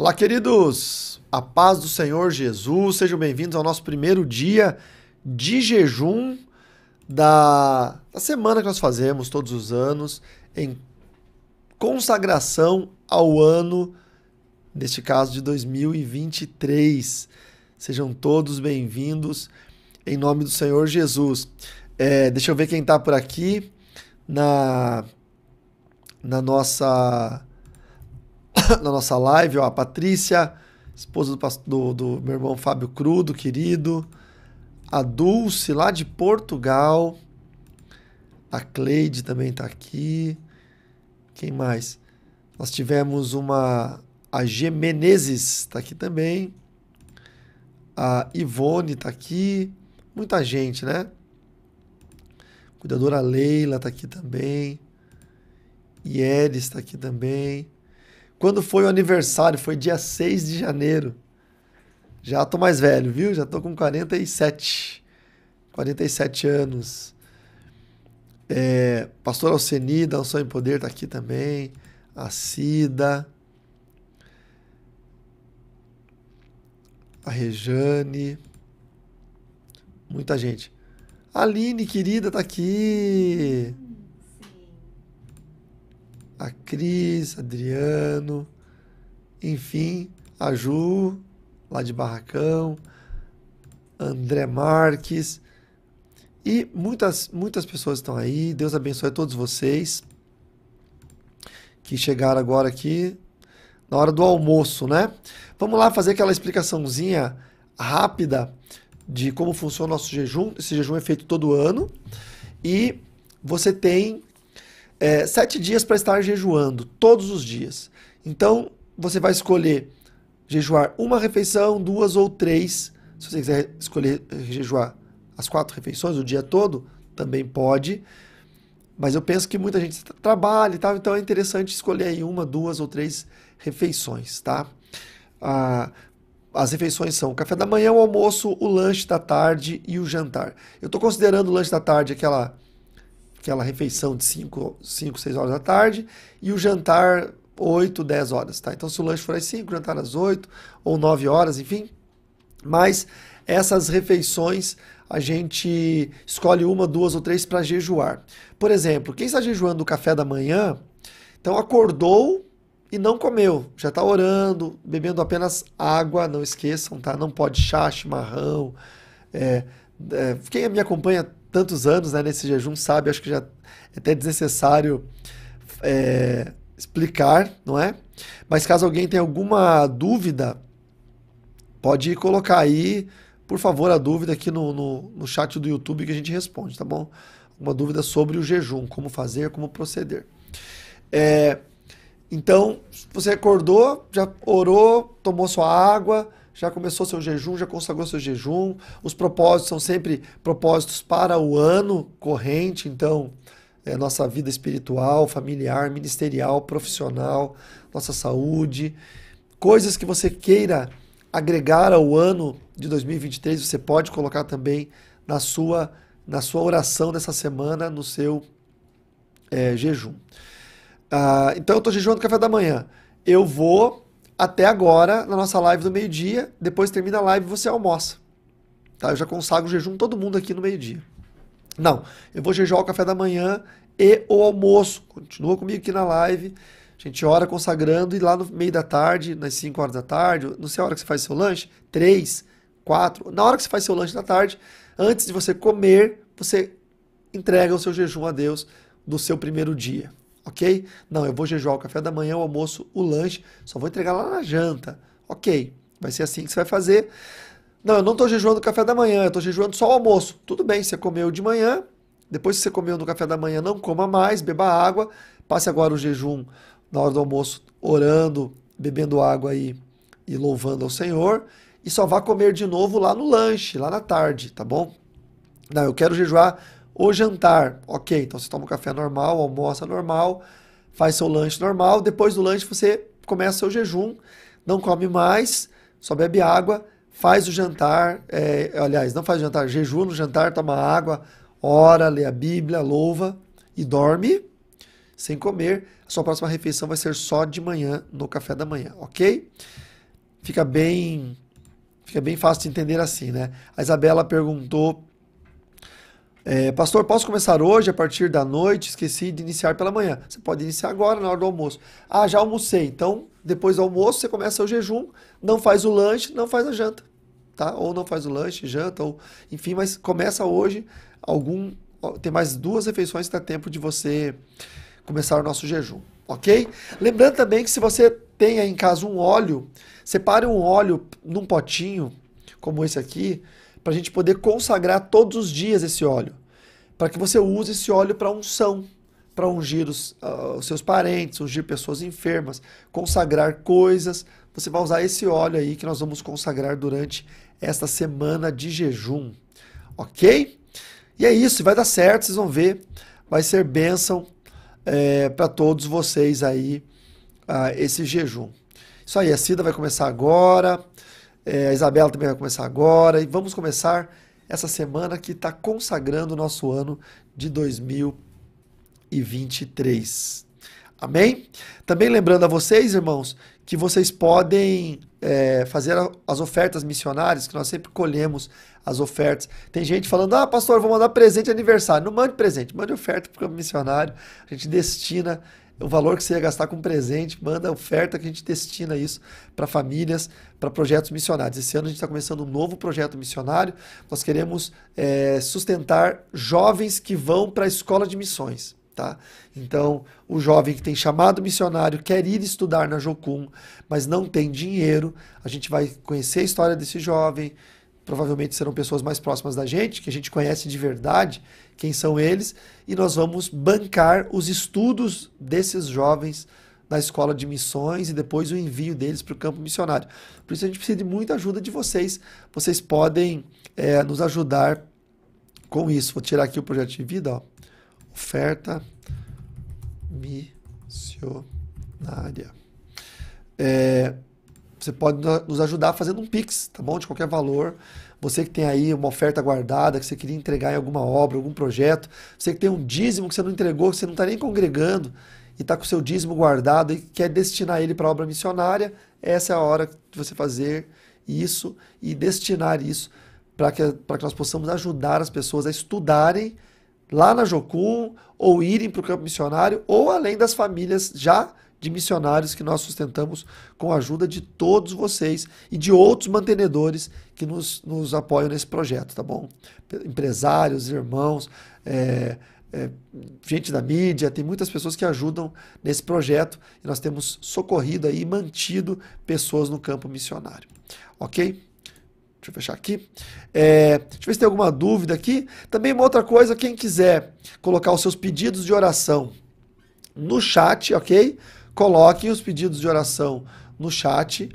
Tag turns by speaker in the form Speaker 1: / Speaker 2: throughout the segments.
Speaker 1: Olá, queridos! A paz do Senhor Jesus, sejam bem-vindos ao nosso primeiro dia de jejum da, da, semana que nós fazemos todos os anos em consagração ao ano, neste caso de 2023. Sejam todos bem-vindos em nome do Senhor Jesus. É, deixa eu ver quem está por aqui na, na nossa na nossa live, ó, a Patrícia, esposa do, do, do meu irmão Fábio Crudo, querido, a Dulce, lá de Portugal, a Cleide também está aqui, quem mais? Nós tivemos uma, a G. Menezes está aqui também, a Ivone está aqui, muita gente, né? A cuidadora Leila está aqui também. Ieres está aqui também. Quando foi o aniversário? Foi dia 6 de janeiro. Já tô mais velho, viu? Já tô com 47. 47 anos. É, Pastor Alceni, da Unção em Poder, tá aqui também. A Cida. A Rejane. Muita gente. A Aline, querida, tá aqui a Cris, Adriano, enfim, a Ju, lá de Barracão, André Marques e muitas, muitas pessoas estão aí. Deus abençoe a todos vocês que chegaram agora aqui na hora do almoço, né? Vamos lá fazer aquela explicaçãozinha rápida de como funciona o nosso jejum. Esse jejum é feito todo ano e você tem é, sete dias para estar jejuando, todos os dias. Então, você vai escolher jejuar uma refeição, duas ou três. Se você quiser escolher eh, jejuar as quatro refeições o dia todo, também pode. Mas eu penso que muita gente trabalha e tal, então é interessante escolher aí uma, duas ou três refeições, tá? Ah, as refeições são o café da manhã, o almoço, o lanche da tarde e o jantar. Eu estou considerando o lanche da tarde aquela aquela refeição de 5, 5 6 horas da tarde, e o jantar 8, 10 horas, tá? Então, se o lanche for às 5, jantar às 8 ou 9 horas, enfim. Mas essas refeições a gente escolhe uma, duas ou três para jejuar. Por exemplo, quem está jejuando o café da manhã, então acordou e não comeu, já está orando, bebendo apenas água, não esqueçam, tá? Não pode chá, chimarrão. É, é, quem me acompanha tantos anos né, nesse jejum sabe, acho que já é até desnecessário é, explicar, não é? Mas caso alguém tenha alguma dúvida, pode colocar aí, por favor, a dúvida aqui no, no, no chat do YouTube que a gente responde, tá bom? Uma dúvida sobre o jejum, como fazer, como proceder. É, então, você acordou, já orou, tomou sua água, já começou seu jejum, já consagrou seu jejum. Os propósitos são sempre propósitos para o ano corrente, então é nossa vida espiritual, familiar, ministerial, profissional, nossa saúde, coisas que você queira agregar ao ano de 2023, você pode colocar também na sua na sua oração dessa semana, no seu é, jejum. Ah, então eu estou jejuando café da manhã. Eu vou até agora na nossa live do meio-dia. Depois termina a live você almoça. Tá? Eu já consago jejum todo mundo aqui no meio-dia. Não, eu vou jejuar o café da manhã e o almoço. Continua comigo aqui na live. A gente ora consagrando e lá no meio da tarde, nas 5 horas da tarde, não sei a hora que você faz seu lanche, 3, 4, na hora que você faz seu lanche da tarde, antes de você comer, você entrega o seu jejum a Deus do seu primeiro dia ok? Não, eu vou jejuar o café da manhã, o almoço, o lanche, só vou entregar lá na janta, ok? Vai ser assim que você vai fazer. Não, eu não estou jejuando o café da manhã, eu estou jejuando só o almoço. Tudo bem, você comeu de manhã, depois que você comeu no café da manhã, não coma mais, beba água, passe agora o jejum na hora do almoço, orando, bebendo água aí e louvando ao Senhor, e só vá comer de novo lá no lanche, lá na tarde, tá bom? Não, eu quero jejuar o jantar, ok, então você toma um café normal, almoça normal, faz seu lanche normal, depois do lanche você começa seu jejum, não come mais, só bebe água, faz o jantar, é, aliás, não faz o jantar, jejum no jantar, toma água, ora, lê a Bíblia, louva e dorme sem comer. A sua próxima refeição vai ser só de manhã, no café da manhã, ok? Fica bem, fica bem fácil de entender assim, né? A Isabela perguntou é, pastor, posso começar hoje a partir da noite? Esqueci de iniciar pela manhã. Você pode iniciar agora, na hora do almoço. Ah, já almocei. Então, depois do almoço, você começa o jejum, não faz o lanche, não faz a janta. Tá? Ou não faz o lanche, janta, ou enfim, mas começa hoje algum. Tem mais duas refeições que dá tempo de você começar o nosso jejum, ok? Lembrando também que se você tem aí em casa um óleo, separe um óleo num potinho, como esse aqui, para a gente poder consagrar todos os dias esse óleo, para que você use esse óleo para unção, para ungir os, uh, os, seus parentes, ungir pessoas enfermas, consagrar coisas. Você vai usar esse óleo aí que nós vamos consagrar durante esta semana de jejum, ok? E é isso, vai dar certo, vocês vão ver, vai ser bênção é, eh, para todos vocês aí uh, esse jejum. Isso aí, a Cida vai começar agora. É, a Isabela também vai começar agora. E vamos começar essa semana que está consagrando o nosso ano de 2023. Amém? Também lembrando a vocês, irmãos, que vocês podem é, fazer as ofertas missionárias, que nós sempre colhemos as ofertas. Tem gente falando, ah, pastor, vou mandar presente de aniversário. Não mande presente, mande oferta para o missionário. A gente destina o valor que você ia gastar com presente, manda oferta que a gente destina isso para famílias, para projetos missionários. Esse ano a gente está começando um novo projeto missionário. Nós queremos é, sustentar jovens que vão para a escola de missões. Tá? Então, o jovem que tem chamado missionário quer ir estudar na Jocum, mas não tem dinheiro, a gente vai conhecer a história desse jovem, provavelmente serão pessoas mais próximas da gente, que a gente conhece de verdade quem são eles, e nós vamos bancar os estudos desses jovens na escola de missões e depois o envio deles para o campo missionário. Por isso a gente precisa de muita ajuda de vocês. Vocês podem é, nos ajudar com isso. Vou tirar aqui o projeto de vida, ó. oferta missionária. É, você pode nos ajudar fazendo um Pix, tá bom? De qualquer valor. Você que tem aí uma oferta guardada, que você queria entregar em alguma obra, algum projeto. Você que tem um dízimo que você não entregou, que você não está nem congregando e está com o seu dízimo guardado e quer destinar ele para obra missionária, essa é a hora de você fazer isso e destinar isso para que, que nós possamos ajudar as pessoas a estudarem lá na Jocum ou irem para o campo missionário ou além das famílias já de missionários que nós sustentamos com a ajuda de todos vocês e de outros mantenedores que nos, nos apoiam nesse projeto, tá bom? Empresários, irmãos, é, é, gente da mídia, tem muitas pessoas que ajudam nesse projeto e nós temos socorrido aí e mantido pessoas no campo missionário, ok? Deixa eu fechar aqui. É, deixa eu ver se tem alguma dúvida aqui. Também uma outra coisa, quem quiser colocar os seus pedidos de oração no chat, ok? coloquem os pedidos de oração no chat.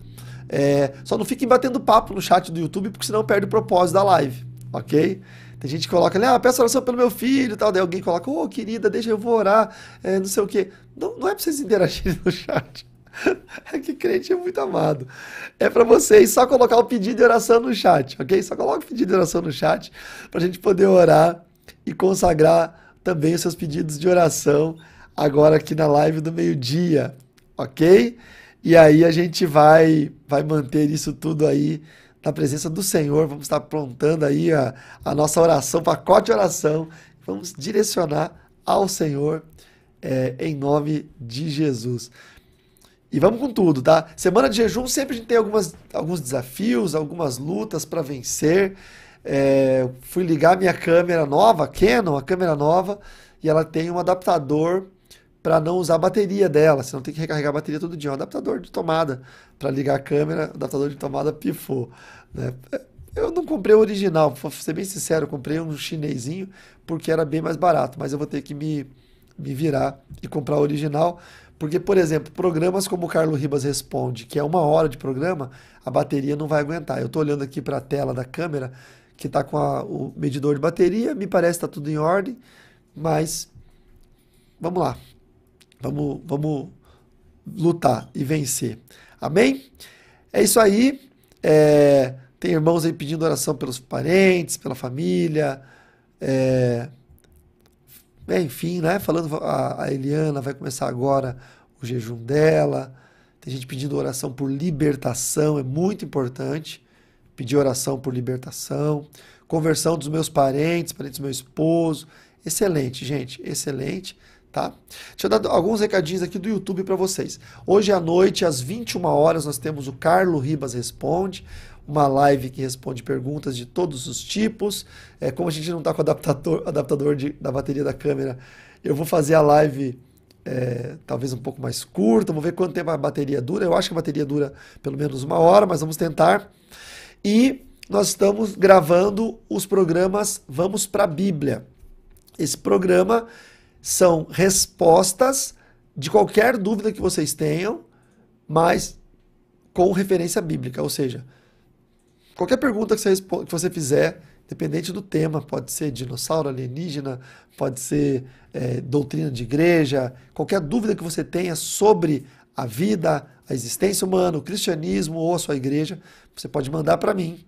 Speaker 1: É, só não fiquem batendo papo no chat do YouTube, porque senão perde o propósito da live, ok? Tem gente que coloca ali, ah, peço oração pelo meu filho e tal. Daí alguém coloca, ô oh, querida, deixa eu vou orar, é, não sei o quê. Não, não é pra vocês interagirem no chat. É que crente é muito amado. É para vocês só colocar o pedido de oração no chat, ok? Só coloca o pedido de oração no chat para a gente poder orar e consagrar também os seus pedidos de oração agora aqui na live do meio-dia, ok? E aí a gente vai, vai manter isso tudo aí na presença do Senhor. Vamos estar aprontando aí a, a nossa oração, pacote de oração. Vamos direcionar ao Senhor é, em nome de Jesus. E vamos com tudo, tá? Semana de jejum sempre a gente tem algumas, alguns desafios, algumas lutas para vencer. É, fui ligar minha câmera nova, Canon, a câmera nova, e ela tem um adaptador para não usar a bateria dela, você não tem que recarregar a bateria todo dia. É um adaptador de tomada para ligar a câmera, adaptador de tomada pifou. Né? Eu não comprei o original, vou ser bem sincero, comprei um chinesinho porque era bem mais barato, mas eu vou ter que me, me virar e comprar o original. Porque, por exemplo, programas como o Carlos Ribas Responde, que é uma hora de programa, a bateria não vai aguentar. Eu estou olhando aqui para a tela da câmera, que está com a, o medidor de bateria, me parece que está tudo em ordem, mas vamos lá. Vamos, vamos lutar e vencer. Amém? É isso aí. É, tem irmãos aí pedindo oração pelos parentes, pela família. É, é, enfim, né? Falando, a, a Eliana vai começar agora o jejum dela. Tem gente pedindo oração por libertação, é muito importante. Pedir oração por libertação. Conversão dos meus parentes, parentes do meu esposo. Excelente, gente, excelente. Tá? Deixa eu dar alguns recadinhos aqui do YouTube para vocês. Hoje à noite, às 21 horas, nós temos o Carlo Ribas Responde, uma live que responde perguntas de todos os tipos. É, como a gente não está com o adaptador, adaptador de, da bateria da câmera, eu vou fazer a live é, talvez um pouco mais curta, vou ver quanto tempo a bateria dura. Eu acho que a bateria dura pelo menos uma hora, mas vamos tentar. E nós estamos gravando os programas Vamos para a Bíblia. Esse programa são respostas de qualquer dúvida que vocês tenham, mas com referência bíblica, ou seja, qualquer pergunta que você, que você fizer, dependente do tema, pode ser dinossauro, alienígena, pode ser é, doutrina de igreja, qualquer dúvida que você tenha sobre a vida, a existência humana, o cristianismo ou a sua igreja, você pode mandar para mim,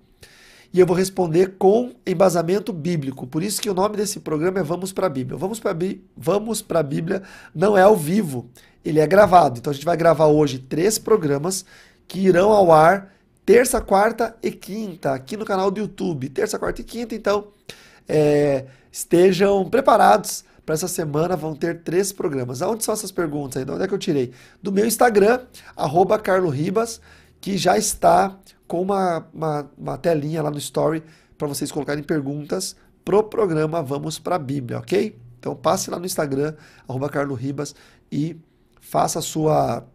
Speaker 1: e eu vou responder com embasamento bíblico. Por isso que o nome desse programa é Vamos para a Bíblia. Vamos para Bí Vamos para a Bíblia não é ao vivo, ele é gravado. Então a gente vai gravar hoje três programas que irão ao ar terça, quarta e quinta aqui no canal do YouTube. Terça, quarta e quinta, então é, estejam preparados para essa semana vão ter três programas. Aonde são essas perguntas aí? De onde é que eu tirei? Do meu Instagram, arroba Ribas, que já está com uma, uma, uma telinha lá no story para vocês colocarem perguntas pro programa Vamos para a Bíblia, ok? Então passe lá no Instagram, arroba Carlos Ribas, e faça a sua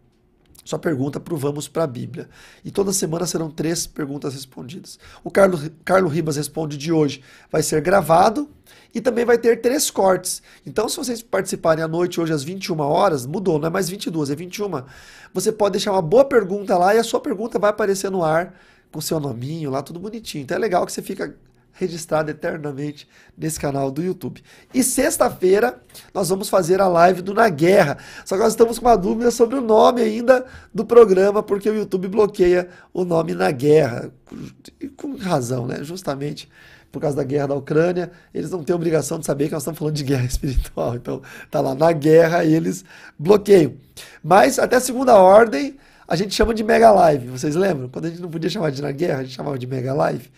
Speaker 1: sua pergunta para o Vamos para a Bíblia. E toda semana serão três perguntas respondidas. O Carlos, Carlos Ribas Responde de hoje vai ser gravado e também vai ter três cortes. Então, se vocês participarem à noite, hoje às 21 horas, mudou, não é mais 22, é 21. Você pode deixar uma boa pergunta lá e a sua pergunta vai aparecer no ar com seu nominho lá, tudo bonitinho. Então é legal que você fica registrado eternamente nesse canal do YouTube. E sexta-feira nós vamos fazer a live do Na Guerra. Só que nós estamos com uma dúvida sobre o nome ainda do programa, porque o YouTube bloqueia o nome Na Guerra. E com razão, né? Justamente por causa da guerra da Ucrânia, eles não têm obrigação de saber que nós estamos falando de guerra espiritual. Então, tá lá na guerra, eles bloqueiam. Mas até segunda ordem, a gente chama de mega live. Vocês lembram? Quando a gente não podia chamar de na guerra, a gente chamava de mega live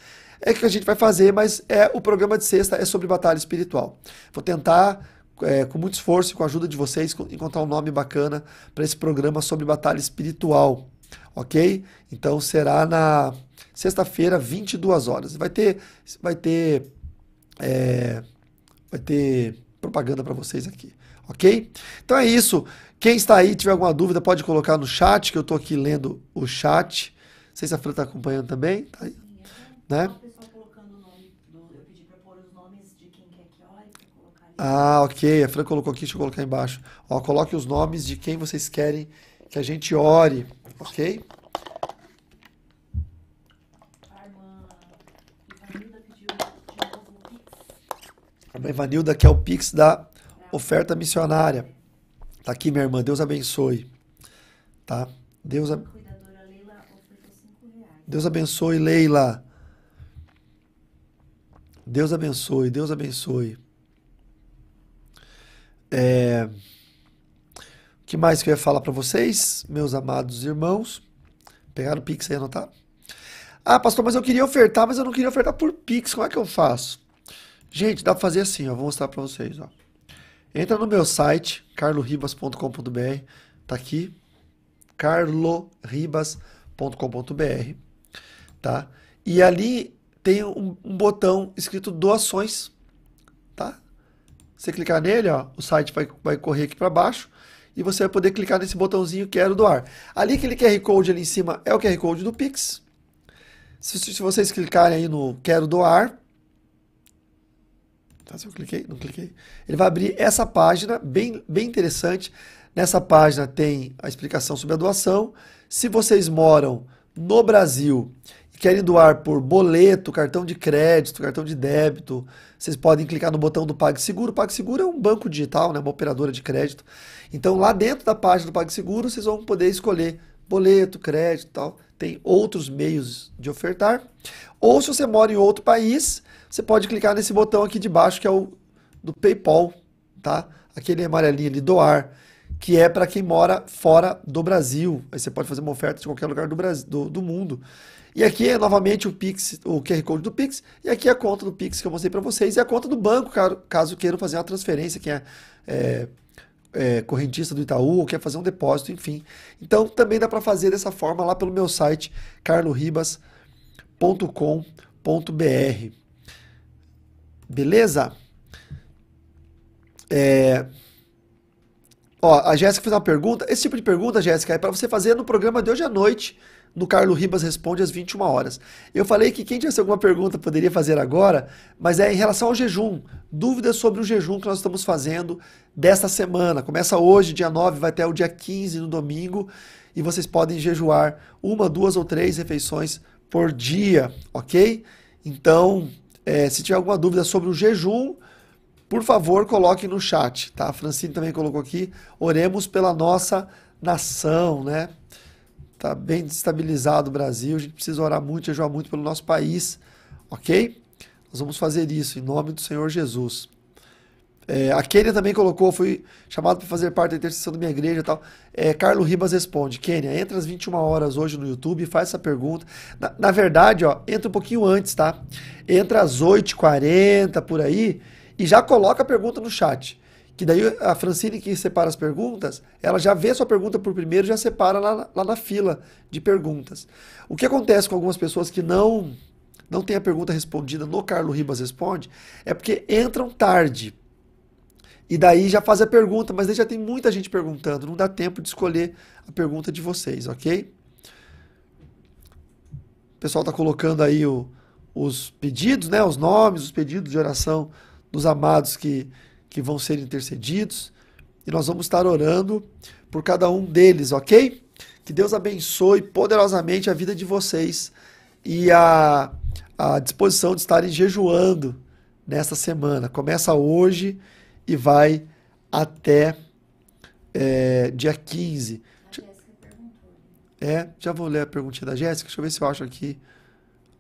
Speaker 1: é que a gente vai fazer, mas é o programa de sexta é sobre batalha espiritual. Vou tentar é, com muito esforço e com a ajuda de vocês encontrar um nome bacana para esse programa sobre batalha espiritual, ok? Então será na sexta-feira, 22 horas. Vai ter, vai ter, é, vai ter propaganda para vocês aqui, ok? Então é isso. Quem está aí, tiver alguma dúvida, pode colocar no chat, que eu estou aqui lendo o chat. Não sei se a Fran está acompanhando também, tá aí, né? Ah, ok. A Fran colocou aqui, deixa eu colocar embaixo. Ó, coloque os nomes de quem vocês querem que a gente ore, ok? A Ivanilda que é o Pix da oferta missionária. Tá aqui, minha irmã. Deus abençoe. Tá? Deus abençoe. Deus abençoe, Leila. Deus abençoe, Deus abençoe. É... O que mais que eu ia falar para vocês, meus amados irmãos? pegar o Pix aí anotar? Ah, pastor, mas eu queria ofertar, mas eu não queria ofertar por Pix. Como é que eu faço? Gente, dá para fazer assim, ó. Vou mostrar para vocês, ó. Entra no meu site, carloribas.com.br. Tá aqui. carloribas.com.br, tá? E ali tem um, um botão escrito doações. Você clicar nele, ó, o site vai, vai correr aqui para baixo e você vai poder clicar nesse botãozinho Quero doar. Ali aquele QR Code ali em cima é o QR Code do Pix. Se, se vocês clicarem aí no Quero doar, Tá, se eu cliquei, não cliquei. Ele vai abrir essa página, bem, bem interessante. Nessa página tem a explicação sobre a doação. Se vocês moram no Brasil querem é doar por boleto, cartão de crédito, cartão de débito, vocês podem clicar no botão do PagSeguro. O PagSeguro é um banco digital, né, uma operadora de crédito. Então, lá dentro da página do PagSeguro, vocês vão poder escolher boleto, crédito e tal. Tem outros meios de ofertar. Ou se você mora em outro país, você pode clicar nesse botão aqui de baixo, que é o do PayPal, tá? Aquele amarelinho ali, doar que é para quem mora fora do Brasil. Aí você pode fazer uma oferta de qualquer lugar do, Brasil, do, do mundo. E aqui é novamente o Pix, o QR Code do Pix, e aqui é a conta do Pix que eu mostrei para vocês, e a conta do banco, caso queiram fazer uma transferência, quem é, é, é, correntista do Itaú ou quer fazer um depósito, enfim. Então também dá para fazer dessa forma lá pelo meu site, carloribas.com.br. Beleza? É, Ó, a Jéssica fez uma pergunta. Esse tipo de pergunta, Jéssica, é para você fazer no programa de hoje à noite, no Carlos Ribas Responde às 21 horas. Eu falei que quem tivesse alguma pergunta poderia fazer agora, mas é em relação ao jejum. Dúvidas sobre o jejum que nós estamos fazendo desta semana. Começa hoje, dia 9, vai até o dia 15, no domingo, e vocês podem jejuar uma, duas ou três refeições por dia, ok? Então, é, se tiver alguma dúvida sobre o jejum, por favor, coloque no chat, tá? A Francine também colocou aqui. Oremos pela nossa nação, né? Tá bem destabilizado o Brasil. A gente precisa orar muito, jejuar muito pelo nosso país, ok? Nós vamos fazer isso em nome do Senhor Jesus. É, a Kênia também colocou, fui chamado para fazer parte da intercessão da minha igreja e tal. É, Carlos Ribas responde, Kênia, entra às 21 horas hoje no YouTube, faz essa pergunta. Na, na verdade, ó, entra um pouquinho antes, tá? Entra às 8h40, por aí, e já coloca a pergunta no chat. Que daí a Francine que separa as perguntas, ela já vê a sua pergunta por primeiro e já separa lá, lá na fila de perguntas. O que acontece com algumas pessoas que não não tem a pergunta respondida no Carlos Ribas Responde é porque entram tarde. E daí já faz a pergunta, mas daí já tem muita gente perguntando, não dá tempo de escolher a pergunta de vocês, ok? O pessoal está colocando aí o, os pedidos, né, os nomes, os pedidos de oração dos amados que, que vão ser intercedidos. E nós vamos estar orando por cada um deles, ok? Que Deus abençoe poderosamente a vida de vocês e a, a disposição de estarem jejuando nesta semana. Começa hoje e vai até é, dia 15. É, já vou ler a perguntinha da Jéssica. Deixa eu ver se eu acho aqui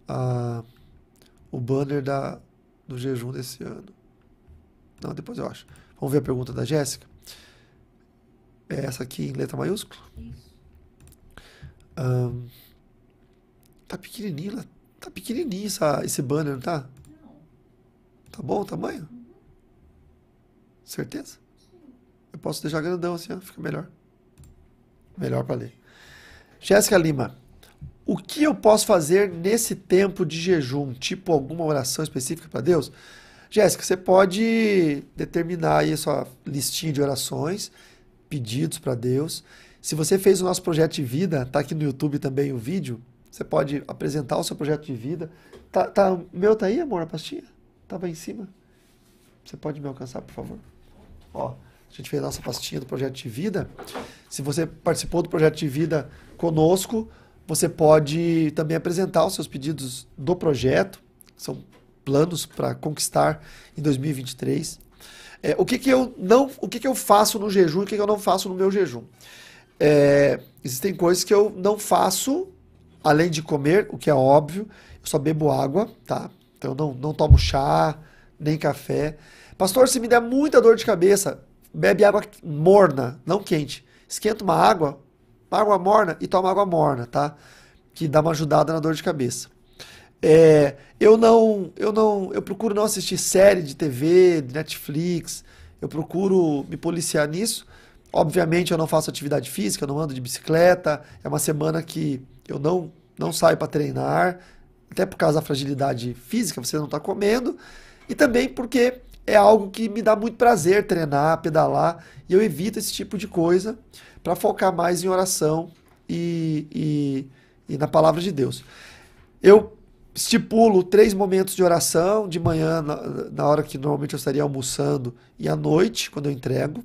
Speaker 1: a, ah, o banner da, do jejum desse ano. Não, depois eu acho. Vamos ver a pergunta da Jéssica. É essa aqui em letra maiúscula? Isso. Um, tá pequenininho, né? tá pequenininho essa, esse banner, não tá? Não. Tá bom o tamanho? Uhum. Certeza? Sim. Eu posso deixar grandão assim, ó, fica melhor. Melhor para ler. Jéssica Lima, o que eu posso fazer nesse tempo de jejum? Tipo alguma oração específica para Deus? Jéssica, você pode determinar aí a sua listinha de orações, pedidos para Deus. Se você fez o nosso projeto de vida, tá aqui no YouTube também o vídeo. Você pode apresentar o seu projeto de vida. Tá, tá, meu tá aí, amor, a pastinha? Tava tá em cima. Você pode me alcançar, por favor? Ó, a gente fez a nossa pastinha do projeto de vida. Se você participou do projeto de vida conosco, você pode também apresentar os seus pedidos do projeto. São planos para conquistar em 2023. É, o que, que eu não, o que, que eu faço no jejum e o que, que eu não faço no meu jejum? É, existem coisas que eu não faço além de comer, o que é óbvio. Eu só bebo água, tá? Então eu não, não tomo chá, nem café. Pastor, se me der muita dor de cabeça, bebe água morna, não quente. Esquenta uma água, água morna e toma água morna, tá? Que dá uma ajudada na dor de cabeça. É, eu não, eu não, eu procuro não assistir série de TV, de Netflix. Eu procuro me policiar nisso. Obviamente eu não faço atividade física, eu não ando de bicicleta. É uma semana que eu não não saio para treinar, até por causa da fragilidade física, você não está comendo, e também porque é algo que me dá muito prazer treinar, pedalar, e eu evito esse tipo de coisa para focar mais em oração e, e, e na palavra de Deus. Eu Estipulo três momentos de oração, de manhã, na, na hora que normalmente eu estaria almoçando, e à noite, quando eu entrego.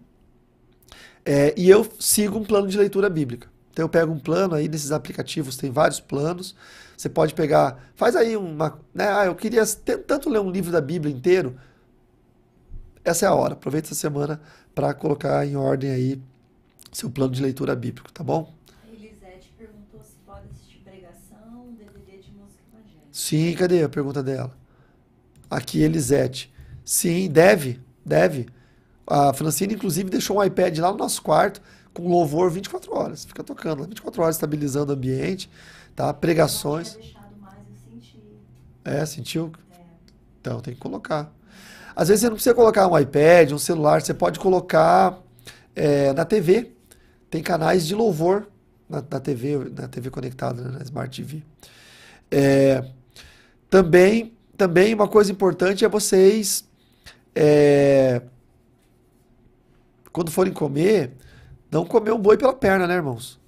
Speaker 1: É, e eu sigo um plano de leitura bíblica. Então eu pego um plano aí nesses aplicativos, tem vários planos. Você pode pegar, faz aí uma. Né, ah, eu queria tanto ler um livro da Bíblia inteiro. Essa é a hora. Aproveita essa semana para colocar em ordem aí seu plano de leitura bíblico, tá bom? Sim, cadê a pergunta dela? Aqui, Elisete. Sim, deve, deve. A Francine, inclusive, deixou um iPad lá no nosso quarto com louvor 24 horas. Fica tocando, 24 horas, estabilizando o ambiente, tá? Pregações. É, sentiu? Então, tem que colocar. Às vezes você não precisa colocar um iPad, um celular, você pode colocar é, na TV. Tem canais de louvor na, na TV, na TV conectada, né, na Smart TV. É, também, também uma coisa importante é vocês, é, quando forem comer, não comer um boi pela perna, né, irmãos?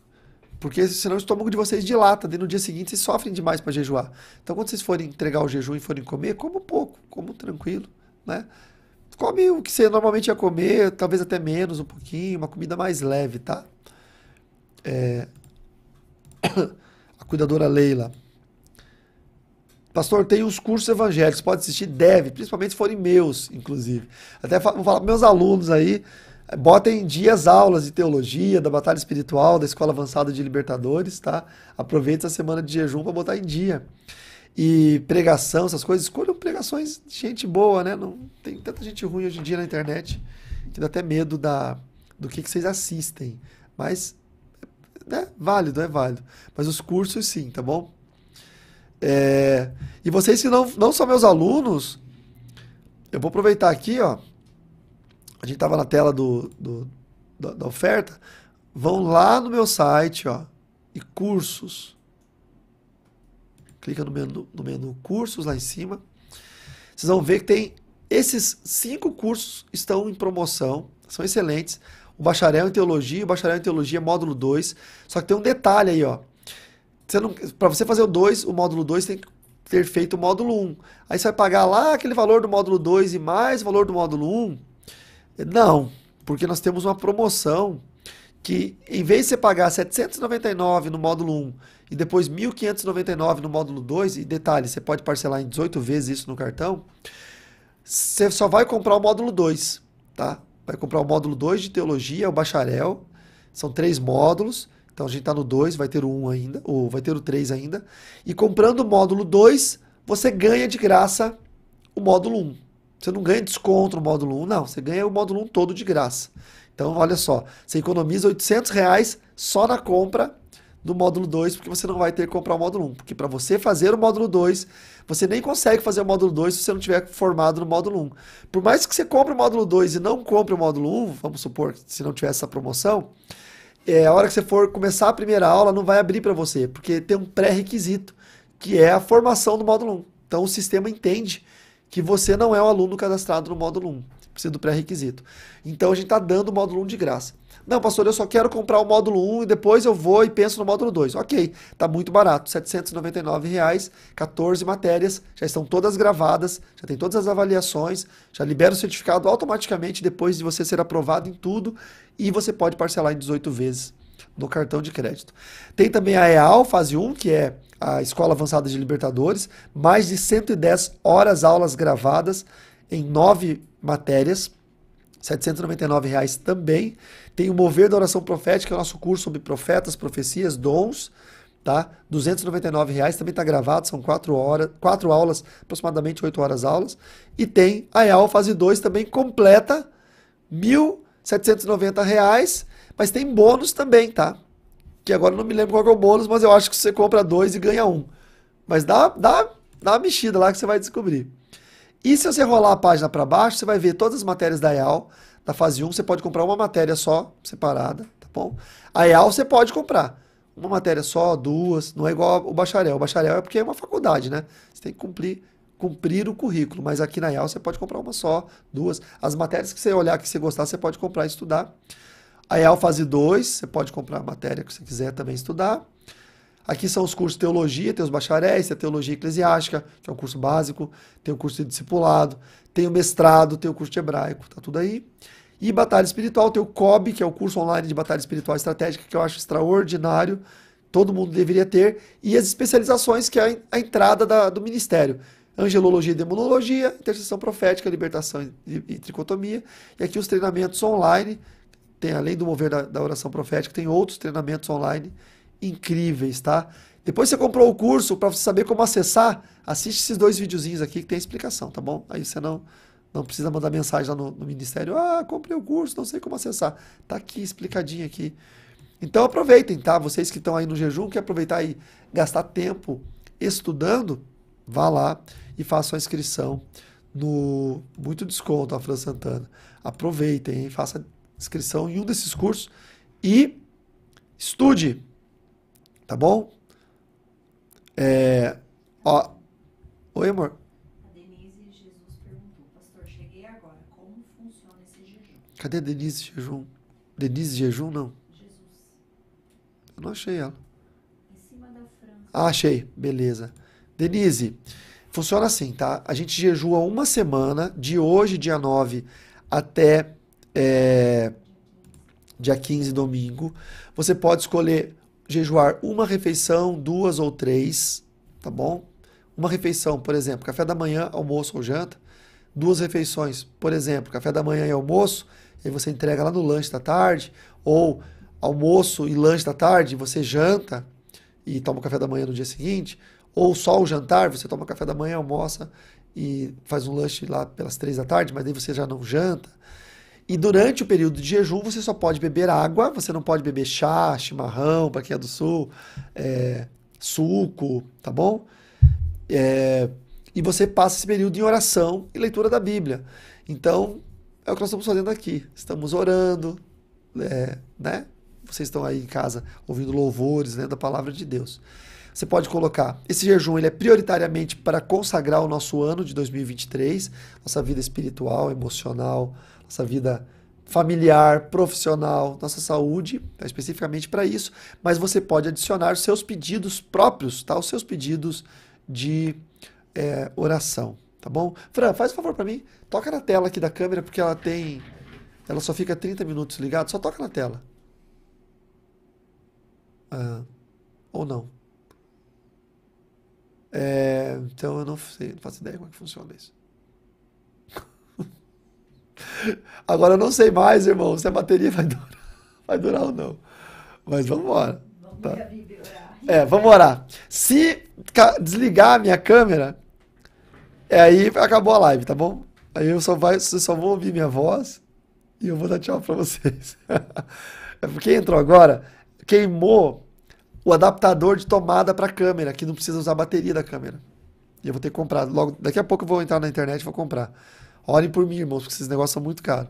Speaker 1: Porque senão o estômago de vocês dilata, daí no dia seguinte vocês sofrem demais para jejuar. Então, quando vocês forem entregar o jejum e forem comer, como pouco, como tranquilo, né? Come o que você normalmente ia comer, talvez até menos um pouquinho, uma comida mais leve, tá? É... A cuidadora Leila. Pastor, tem os cursos evangélicos, pode assistir? Deve, principalmente se forem meus, inclusive. Até vou falar para meus alunos aí, eh, botem dias aulas de teologia, da batalha espiritual, da escola avançada de libertadores, tá? Aproveite a semana de jejum para botar em dia. E pregação, essas coisas, escolham pregações de gente boa, né? Não tem tanta gente ruim hoje em dia na internet que dá até medo da do que, que vocês assistem. Mas é né? válido, é válido. Mas os cursos sim, tá bom? É, e vocês que não, não são meus alunos, eu vou aproveitar aqui, ó. A gente estava na tela do, do da, da, oferta. Vão lá no meu site, ó, e cursos. Clica no menu, no menu cursos lá em cima. Vocês vão ver que tem esses cinco cursos estão em promoção, são excelentes. O bacharel em teologia, o bacharel em teologia módulo 2. Só que tem um detalhe aí, ó você para você fazer o 2, o módulo 2 tem que ter feito o módulo 1. Um. Aí você vai pagar lá aquele valor do módulo 2 e mais o valor do módulo 1? Um? Não, porque nós temos uma promoção que em vez de você pagar 799 no módulo 1 e depois 1599 no módulo 2, e detalhe, você pode parcelar em 18 vezes isso no cartão, você só vai comprar o módulo 2, tá? Vai comprar o módulo 2 de teologia, o bacharel, são três módulos então a gente está no 2, vai ter o 1 um ainda, ou vai ter o 3 ainda. E comprando o módulo 2, você ganha de graça o módulo 1. Um. Você não ganha desconto no módulo 1, um, não. Você ganha o módulo 1 todo de graça. Então, olha só, você economiza 800 reais só na compra do módulo 2, porque você não vai ter que comprar o módulo 1. Um, porque para você fazer o módulo 2, você nem consegue fazer o módulo 2 se você não tiver formado no módulo 1. Um. Por mais que você compre o módulo 2 e não compre o módulo 1, um, vamos supor, se não tiver essa promoção, é, a hora que você for começar a primeira aula, não vai abrir para você, porque tem um pré-requisito, que é a formação do módulo 1. Então, o sistema entende que você não é o um aluno cadastrado no módulo 1, precisa do pré-requisito. Então, a gente está dando o módulo 1 de graça. Não, pastor, eu só quero comprar o módulo 1 e depois eu vou e penso no módulo 2. Ok, está muito barato, R$ 799,00, 14 matérias, já estão todas gravadas, já tem todas as avaliações, já libera o certificado automaticamente depois de você ser aprovado em tudo e você pode parcelar em 18 vezes no cartão de crédito. Tem também a EAL Fase 1, que é a Escola Avançada de Libertadores, mais de 110 horas aulas gravadas em nove matérias. 799 reais também. Tem o Mover da Oração Profética, é o nosso curso sobre profetas, profecias, dons, tá? 299 reais, também está gravado, são quatro, horas, quatro aulas, aproximadamente 8 horas aulas. E tem a EAL Fase 2 também completa, 1.790 reais, mas tem bônus também, tá? Que agora não me lembro qual é o bônus, mas eu acho que você compra dois e ganha um. Mas dá, dá, dá uma mexida lá que você vai descobrir. E se você rolar a página para baixo, você vai ver todas as matérias da EAL, da fase 1. Você pode comprar uma matéria só, separada, tá bom? A EAL você pode comprar. Uma matéria só, duas, não é igual o bacharel. O bacharel é porque é uma faculdade, né? Você tem que cumprir cumprir o currículo, mas aqui na EAL você pode comprar uma só, duas. As matérias que você olhar que você gostar, você pode comprar e estudar. A EAL fase 2, você pode comprar a matéria que você quiser também estudar. Aqui são os cursos de teologia, tem os bacharéis, tem a teologia eclesiástica, que é um curso básico, tem o curso de discipulado, tem o mestrado, tem o curso de hebraico, tá tudo aí. E batalha espiritual, tem o COB, que é o curso online de batalha espiritual estratégica, que eu acho extraordinário, todo mundo deveria ter, e as especializações, que é a entrada da, do ministério. Angelologia e demonologia, intercessão profética, libertação e, e tricotomia, e aqui os treinamentos online, tem além do mover da, da oração profética, tem outros treinamentos online incríveis, tá? Depois você comprou o curso para saber como acessar, assiste esses dois videozinhos aqui que tem a explicação, tá bom? Aí você não não precisa mandar mensagem lá no, no ministério, ah, comprei o curso, não sei como acessar. Tá aqui explicadinho aqui. Então aproveitem, tá? Vocês que estão aí no jejum, que aproveitar e gastar tempo estudando, vá lá e faça a inscrição no muito desconto, a Fran Santana. Aproveitem, hein? faça inscrição em um desses cursos e estude. Tá bom? É, ó. Oi, amor. Cadê a Denise Jejum? Denise Jejum, não. Jesus. Eu não achei ela. Em cima da Ah, achei, beleza. Denise, funciona assim, tá? A gente jejua uma semana, de hoje, dia 9, até é, dia 15, domingo. Você pode escolher jejuar uma refeição, duas ou três, tá bom? Uma refeição, por exemplo, café da manhã, almoço ou janta. Duas refeições, por exemplo, café da manhã e almoço, e você entrega lá no lanche da tarde, ou almoço e lanche da tarde, você janta e toma o café da manhã no dia seguinte, ou só o jantar, você toma café da manhã, almoça e faz um lanche lá pelas três da tarde, mas daí você já não janta. E durante o período de jejum, você só pode beber água, você não pode beber chá, chimarrão, para quem é do sul, é, suco, tá bom? É, e você passa esse período em oração e leitura da Bíblia. Então, é o que nós estamos fazendo aqui. Estamos orando, é, né? Vocês estão aí em casa ouvindo louvores lendo né, da palavra de Deus. Você pode colocar, esse jejum ele é prioritariamente para consagrar o nosso ano de 2023, nossa vida espiritual, emocional, nossa vida familiar, profissional, nossa saúde, tá especificamente para isso, mas você pode adicionar os seus pedidos próprios, tá? Os seus pedidos de é, oração, tá bom? Fran, faz um favor para mim, toca na tela aqui da câmera, porque ela tem, ela só fica 30 minutos ligada, só toca na tela. Ah, ou não. É, então eu não sei, não faço ideia como é que funciona isso. Agora eu não sei mais, irmão, se a bateria vai durar, vai durar ou não. Mas vamos embora. Tá? É, vamos orar. Se desligar a minha câmera, é aí acabou a live, tá bom? Aí eu só vai, vocês só vão ouvir minha voz e eu vou dar tchau para vocês. é porque entrou agora, queimou o adaptador de tomada para câmera, que não precisa usar a bateria da câmera. E eu vou ter que comprar. Logo, daqui a pouco eu vou entrar na internet e vou comprar. Orem por mim, irmãos, porque esses negócios são muito caros.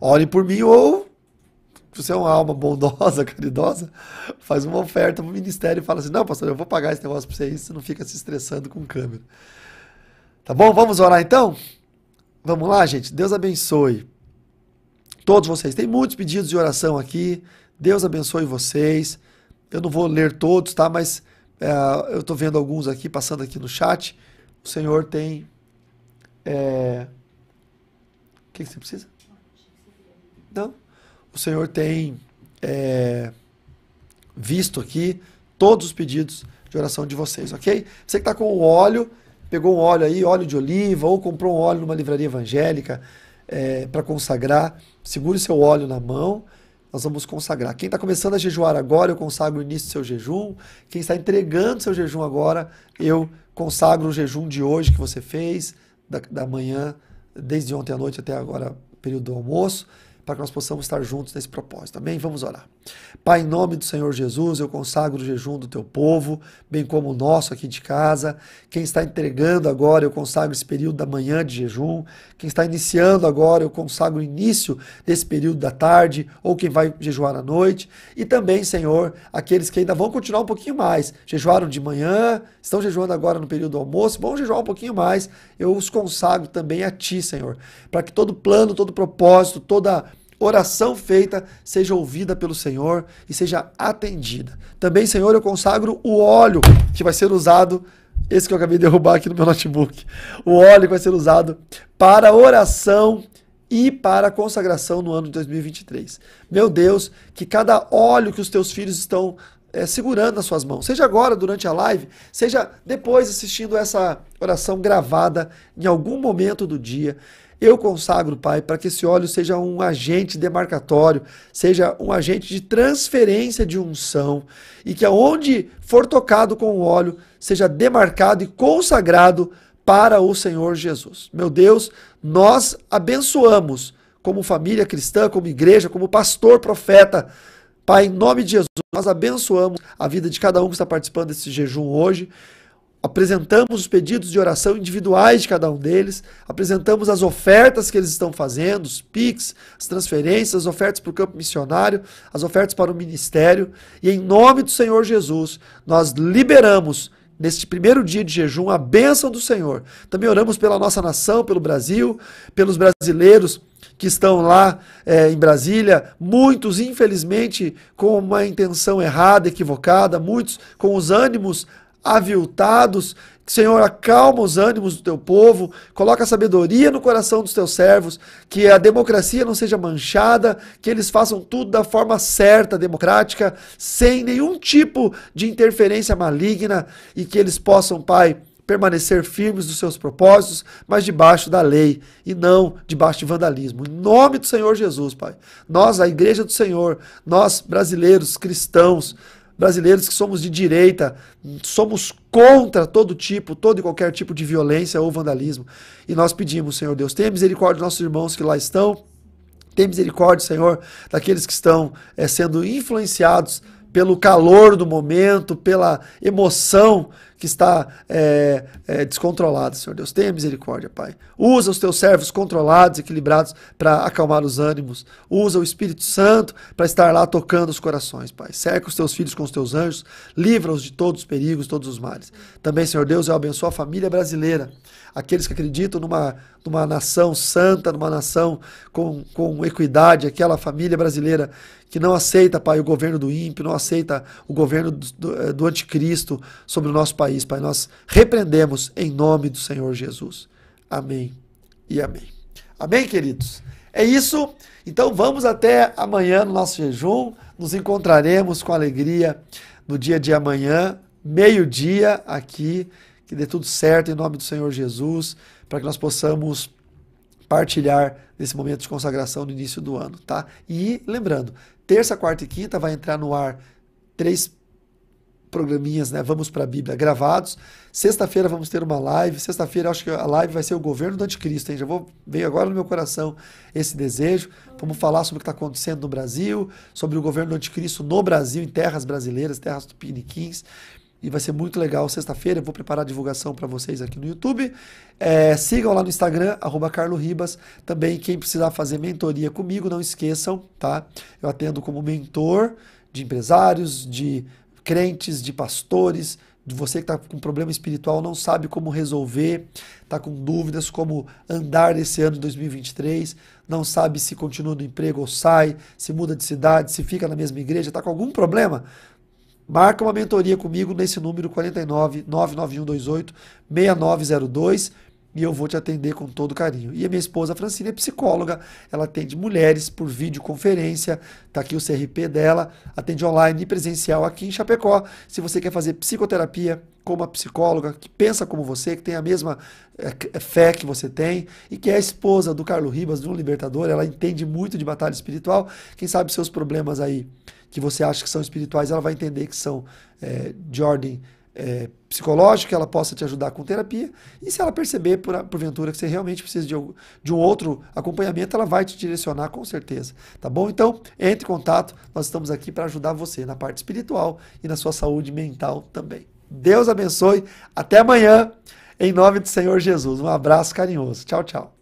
Speaker 1: Orem por mim ou se você é uma alma bondosa, caridosa, faz uma oferta para o ministério e fala assim: não, pastor, eu vou pagar esse negócio para vocês, você não fica se estressando com câmera. Tá bom? Vamos orar então? Vamos lá, gente. Deus abençoe todos vocês. Tem muitos pedidos de oração aqui. Deus abençoe vocês. Eu não vou ler todos, tá? Mas é, eu estou vendo alguns aqui, passando aqui no chat. O Senhor tem é... O que você precisa? Não. O Senhor tem é... visto aqui todos os pedidos de oração de vocês, ok? Você que está com o óleo, pegou um óleo aí, óleo de oliva, ou comprou um óleo numa livraria evangélica é, para consagrar, segure seu óleo na mão nós vamos consagrar. Quem está começando a jejuar agora, eu consagro o início do seu jejum. Quem está entregando seu jejum agora, eu consagro o jejum de hoje que você fez da, da manhã, desde ontem à noite até agora, período do almoço, para que nós possamos estar juntos nesse propósito. Amém? Vamos orar. Pai, em nome do Senhor Jesus, eu consagro o jejum do teu povo, bem como o nosso aqui de casa. Quem está entregando agora, eu consagro esse período da manhã de jejum. Quem está iniciando agora, eu consagro o início desse período da tarde, ou quem vai jejuar à noite. E também, Senhor, aqueles que ainda vão continuar um pouquinho mais. Jejuaram de manhã, estão jejuando agora no período do almoço, vão jejuar um pouquinho mais. Eu os consagro também a Ti, Senhor, para que todo plano, todo propósito, toda oração feita seja ouvida pelo Senhor e seja atendida. Também, Senhor, eu consagro o óleo que vai ser usado esse que eu acabei de derrubar aqui no meu notebook. O óleo que vai ser usado para oração e para consagração no ano de 2023. Meu Deus, que cada óleo que os teus filhos estão é, segurando nas suas mãos, seja agora durante a live, seja depois assistindo essa oração gravada em algum momento do dia. Eu consagro, Pai, para que esse óleo seja um agente demarcatório, seja um agente de transferência de unção, e que aonde for tocado com o óleo, seja demarcado e consagrado para o Senhor Jesus. Meu Deus, nós abençoamos como família cristã, como igreja, como pastor, profeta, Pai, em nome de Jesus, nós abençoamos a vida de cada um que está participando desse jejum hoje. Apresentamos os pedidos de oração individuais de cada um deles, apresentamos as ofertas que eles estão fazendo, os PICs, as transferências, as ofertas para o campo missionário, as ofertas para o ministério, e em nome do Senhor Jesus, nós liberamos neste primeiro dia de jejum, a bênção do Senhor. Também oramos pela nossa nação, pelo Brasil, pelos brasileiros que estão lá é, em Brasília, muitos, infelizmente, com uma intenção errada, equivocada, muitos com os ânimos aviltados Senhor, acalma os ânimos do teu povo, coloca sabedoria no coração dos teus servos, que a democracia não seja manchada, que eles façam tudo da forma certa, democrática, sem nenhum tipo de interferência maligna e que eles possam, Pai, permanecer firmes dos seus propósitos, mas debaixo da lei e não debaixo de vandalismo. Em nome do Senhor Jesus, Pai. Nós, a igreja do Senhor, nós brasileiros, cristãos, brasileiros que somos de direita, somos contra todo tipo, todo e qualquer tipo de violência ou vandalismo. E nós pedimos, Senhor Deus, tenha misericórdia dos nossos irmãos que lá estão, tenha misericórdia, Senhor, daqueles que estão é, sendo influenciados pelo calor do momento, pela emoção que está é, é, descontrolada, Senhor Deus. Tenha misericórdia, Pai. Usa os teus servos controlados, equilibrados, para acalmar os ânimos. Usa o Espírito Santo para estar lá tocando os corações, Pai. Cerca os teus filhos com os teus anjos, livra-os de todos os perigos, todos os males. Também, Senhor Deus, eu abençoo a família brasileira, aqueles que acreditam numa, numa nação santa, numa nação com, com equidade, aquela família brasileira que não aceita, Pai, o governo do ímpio, não aceita o governo do, eh, do anticristo sobre o nosso país, Pai. Nós repreendemos em nome do Senhor Jesus. Amém e amém. Amém, queridos? É isso. Então vamos até amanhã no nosso jejum. Nos encontraremos com alegria no dia de amanhã, meio-dia, aqui. Que dê tudo certo em nome do Senhor Jesus, para que nós possamos partilhar nesse momento de consagração no início do ano, tá? E lembrando, terça, quarta e quinta vai entrar no ar três programinhas, né? Vamos para a Bíblia gravados. Sexta-feira vamos ter uma live. Sexta-feira acho que a live vai ser o governo do anticristo, hein? Já vou veio agora no meu coração esse desejo. Vamos falar sobre o que está acontecendo no Brasil, sobre o governo do anticristo no Brasil, em terras brasileiras, terras tupiniquins. E vai ser muito legal sexta-feira. Eu vou preparar a divulgação para vocês aqui no YouTube. É, sigam lá no Instagram, arroba carloribas. Também quem precisar fazer mentoria comigo, não esqueçam, tá? Eu atendo como mentor de empresários, de crentes, de pastores, de você que está com problema espiritual, não sabe como resolver, está com dúvidas como andar nesse ano de 2023, não sabe se continua no emprego ou sai, se muda de cidade, se fica na mesma igreja, está com algum problema, Marca uma mentoria comigo nesse número 49 99128 6902 e eu vou te atender com todo carinho. E a minha esposa Francine é psicóloga, ela atende mulheres por videoconferência, tá aqui o CRP dela, atende online e presencial aqui em Chapecó. Se você quer fazer psicoterapia com uma psicóloga que pensa como você, que tem a mesma eh, eh, fé que você tem e que é a esposa do Carlos Ribas, do Libertador, ela entende muito de batalha espiritual, quem sabe seus problemas aí que você acha que são espirituais, ela vai entender que são é, de ordem é, psicológica, ela possa te ajudar com terapia. E se ela perceber, por, porventura, que você realmente precisa de, de um outro acompanhamento, ela vai te direcionar com certeza. Tá bom? Então, entre em contato, nós estamos aqui para ajudar você na parte espiritual e na sua saúde mental também. Deus abençoe. Até amanhã, em nome do Senhor Jesus. Um abraço carinhoso. Tchau, tchau.